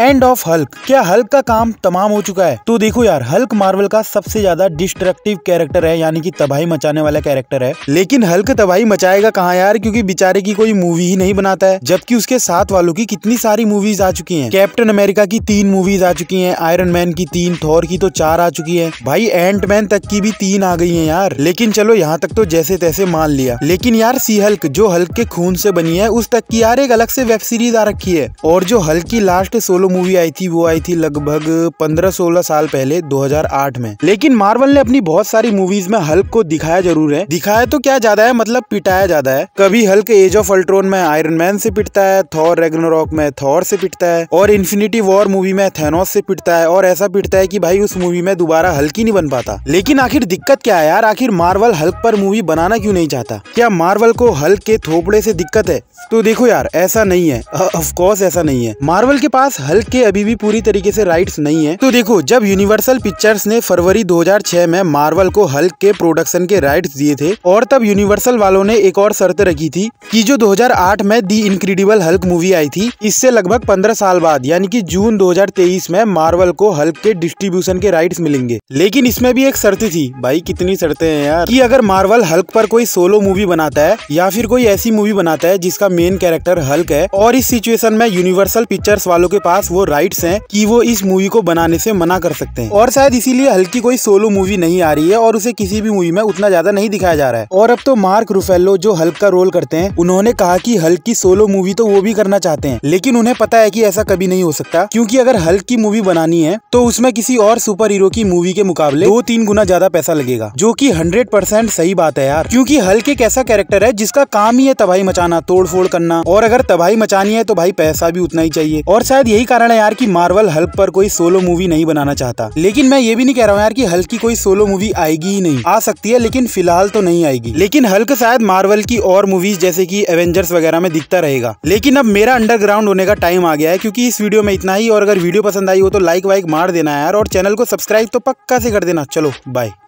and of Hulk क्या Hulk का काम तमाम हो चुका है तो देखो यार हल्क मार्वल का सबसे ज्यादा डिस्ट्रक्टिव कैरेक्टर है यानी कि तबाही मचाने वाला कैरेक्टर है लेकिन हल्क तबाही मचाएगा कहाँ यार क्योंकि बेचारे की कोई मूवी ही नहीं बनाता है जबकि उसके साथ वालों की कितनी सारी मूवीज आ चुकी है कैप्टन अमेरिका की तीन मूवीज आ चुकी है आयरन मैन की तीन थौर की तो चार आ चुकी है भाई एंट मैन तक की भी तीन आ गई है यार लेकिन चलो यहाँ तक तो जैसे तैसे मान लिया लेकिन यार सी हल्क जो हल्क के खून से बनी है उस तक की यार एक अलग से वेब सीरीज आ रखी है और जो हल्क की लास्ट सोलो मूवी आई थी वो आई थी लगभग 15-16 साल पहले 2008 में लेकिन मार्वल ने अपनी बहुत सारी मूवीज में हल्क को दिखाया जरूर है दिखाया तो क्या ज्यादा है मतलब पिटाया ज्यादा है कभी हल्क एज ऑफ अल्ट्रोन में आयरन मैन से पिटता है थॉर रेगनोरॉक में थॉर से पिटता है और इन्फिनिटी वॉर मूवी में थेनोस से पिटता है और ऐसा पिटता है की भाई उस मूवी में दोबारा हल्क ही नहीं बन पाता लेकिन आखिर दिक्कत क्या है यार आखिर मार्वल हल्क पर मूवी बनाना क्यों नहीं चाहता क्या मार्वल को हल्क के थोपड़े से दिक्कत है तो देखो यार ऐसा नहीं है ऑफ कोर्स ऐसा नहीं है मार्वल के पास हल्क के अभी भी पूरी तरीके से राइट्स नहीं है तो देखो जब यूनिवर्सल पिक्चर्स ने फरवरी 2006 में मार्वल को हल्क के प्रोडक्शन के राइट्स दिए थे और तब यूनिवर्सल वालों ने एक और शर्त रखी थी कि जो 2008 में दी इनक्रेडिबल हल्क मूवी आई थी इससे लगभग पंद्रह साल बाद यानी की जून दो में मार्वल को हल्क के डिस्ट्रीब्यूशन के राइट मिलेंगे लेकिन इसमें भी एक शर्त थी भाई कितनी शर्तें हैं यार की अगर मार्वल हल्क आरोप कोई सोलो मूवी बनाता है या फिर कोई ऐसी मूवी बनाता है जिसका का मेन कैरेक्टर हल्क है और इस सिचुएशन में यूनिवर्सल पिक्चर्स वालों के पास वो राइट्स हैं कि वो इस मूवी को बनाने से मना कर सकते हैं और शायद इसीलिए हल्क की कोई सोलो मूवी नहीं आ रही है और उसे किसी भी मूवी में उतना ज्यादा नहीं दिखाया जा रहा है और अब तो मार्क रूफेलो जो हल्क का रोल करते हैं उन्होंने कहा की हल्क की सोलो मूवी तो वो भी करना चाहते हैं लेकिन उन्हें पता है की ऐसा कभी नहीं हो सकता क्यूँकी अगर हल्क की मूवी बनानी है तो उसमें किसी और सुपर हीरो की मूवी के मुकाबले दो तीन गुना ज्यादा पैसा लगेगा जो की हंड्रेड सही बात है यार क्यूँकी हल्क एक ऐसा कैरेक्टर है जिसका काम ही है तबाही मचाना तोड़फोड़ तोड़फोड़ करना और अगर तबाही मचानी है तो भाई पैसा भी उतना ही चाहिए और शायद यही कारण है यार कि मार्वल हल्क पर कोई सोलो मूवी नहीं बनाना चाहता लेकिन मैं ये भी नहीं कह रहा हूँ यार की हल्क की कोई सोलो मूवी आएगी ही नहीं आ सकती है लेकिन फिलहाल तो नहीं आएगी लेकिन हल्क शायद मार्वल की और मूवीज जैसे की एवेंजर्स वगैरह में दिखता रहेगा लेकिन अब मेरा अंडरग्राउंड होने का टाइम आ गया है क्योंकि इस वीडियो में इतना ही और अगर वीडियो पसंद आई हो तो लाइक वाइक मार देना यार और चैनल को सब्सक्राइब तो पक्का से कर देना चलो बाय